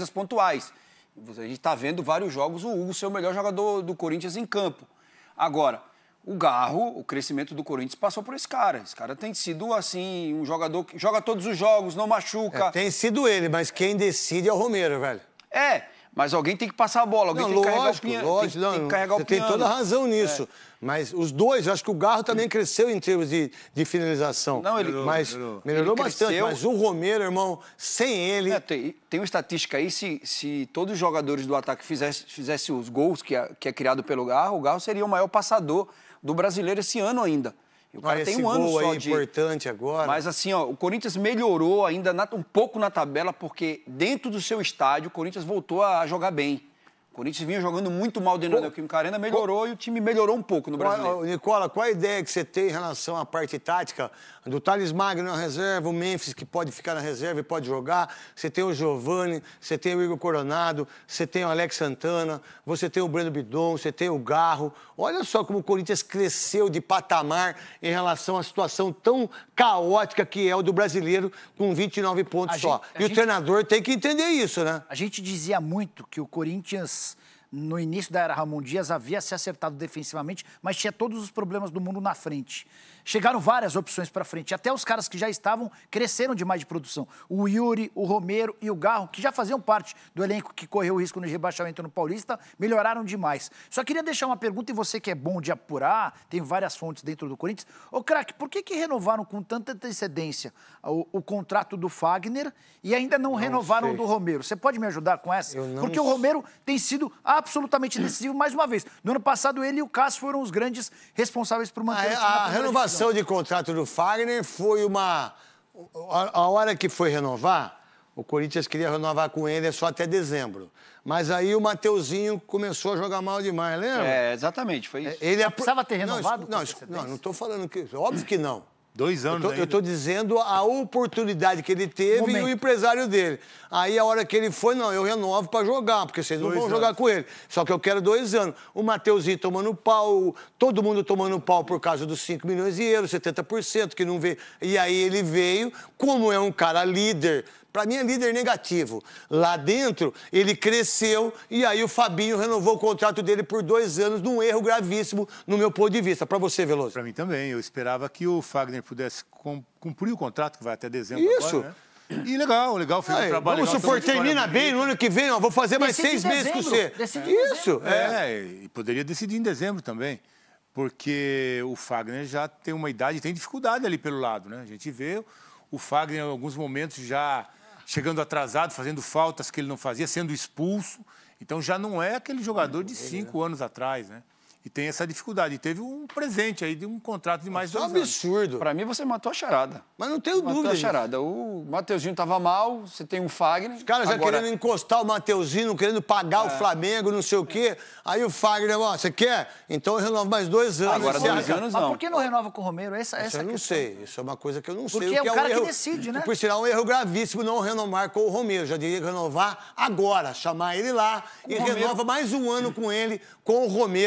coisas pontuais. A gente está vendo vários jogos o Hugo ser o melhor jogador do Corinthians em campo. Agora, o Garro, o crescimento do Corinthians passou por esse cara. Esse cara tem sido, assim, um jogador que joga todos os jogos, não machuca. É, tem sido ele, mas quem decide é o Romero, velho. É, mas alguém tem que passar a bola, alguém não, tem, lógico, que carregar o lógico, tem, não, tem que carregar Você tem toda a razão é. nisso. É. Mas os dois, eu acho que o Garro também cresceu em termos de, de finalização. Não, ele melhorou, mas, melhorou. melhorou ele bastante. Cresceu. Mas o Romero, irmão, sem ele. É, tem, tem uma estatística aí: se, se todos os jogadores do ataque fizessem fizesse os gols que é, que é criado pelo Garro, o Garro seria o maior passador do brasileiro esse ano ainda. E o cara tem um ano só aí de... importante agora. Mas assim, ó, o Corinthians melhorou ainda na... um pouco na tabela, porque dentro do seu estádio, o Corinthians voltou a jogar bem. O Corinthians vinha jogando muito mal dentro da Neoquímica Arena, melhorou e o time melhorou um pouco no Brasil. Nicola, qual a ideia que você tem em relação à parte tática do Thales Magno na reserva, o Memphis que pode ficar na reserva e pode jogar, você tem o Giovani, você tem o Igor Coronado, você tem o Alex Santana, você tem o Breno Bidon, você tem o Garro. Olha só como o Corinthians cresceu de patamar em relação à situação tão caótica que é o do brasileiro com 29 pontos a só. Gente, e o gente... treinador tem que entender isso, né? A gente dizia muito que o Corinthians Yes. no início da era Ramon Dias, havia se acertado defensivamente, mas tinha todos os problemas do mundo na frente. Chegaram várias opções para frente, até os caras que já estavam cresceram demais de produção. O Yuri, o Romero e o Garro, que já faziam parte do elenco que correu o risco no rebaixamento no Paulista, melhoraram demais. Só queria deixar uma pergunta, e você que é bom de apurar, tem várias fontes dentro do Corinthians. Ô, craque, por que, que renovaram com tanta antecedência o, o contrato do Fagner e ainda não, não renovaram sei. do Romero? Você pode me ajudar com essa? Porque sei. o Romero tem sido a absolutamente decisivo mais uma vez. No ano passado, ele e o Cássio foram os grandes responsáveis por manter ah, é, a, o time A renovação de contrato do Fagner foi uma... A, a hora que foi renovar, o Corinthians queria renovar com ele é só até dezembro. Mas aí o Mateuzinho começou a jogar mal demais, lembra? É, exatamente, foi isso. Ele estava precisava ter renovado? não, não estou falando que. Óbvio que não. Dois anos Eu estou dizendo a oportunidade que ele teve e o empresário dele. Aí a hora que ele foi, não, eu renovo para jogar, porque vocês não dois vão anos. jogar com ele. Só que eu quero dois anos. O Mateuzinho tomando pau, todo mundo tomando pau por causa dos 5 milhões de euros, 70%, que não vê. E aí ele veio, como é um cara líder, para mim é líder negativo. Lá dentro, ele cresceu e aí o Fabinho renovou o contrato dele por dois anos, num erro gravíssimo, no meu ponto de vista. Para você, Veloso. Para mim também. Eu esperava que o Fagner pudesse cumprir o contrato, que vai até dezembro Isso. Agora, né? E legal, legal, fez um trabalho Como se for termina bem no ano que vem, ó, vou fazer mais seis meses com você. Decide Isso, é. é. E poderia decidir em dezembro também, porque o Fagner já tem uma idade, tem dificuldade ali pelo lado, né? A gente vê o Fagner em alguns momentos já chegando atrasado, fazendo faltas que ele não fazia, sendo expulso. Então já não é aquele jogador de cinco é. anos atrás, né? E tem essa dificuldade. E teve um presente aí de um contrato de mais é dois anos um absurdo. Para mim, você matou a charada. Mas não tenho matou dúvida. Matou a charada. O Mateuzinho tava mal, você tem um Fagner. Os caras agora... já querendo encostar o Mateuzinho, querendo pagar é. o Flamengo, não sei o quê. Aí o Fagner, ó, você quer? Então eu renovo mais dois anos. Agora é dois acha... anos não. Mas por que não renova com o Romero? Essa, essa eu não questão. sei. Isso é uma coisa que eu não Porque sei. Porque é o, que cara é um erro... que decide, né? Por sinal, é um erro gravíssimo não renovar com o Romero. já diria renovar agora. Chamar ele lá com e renova mais um ano com ele, com o Romero.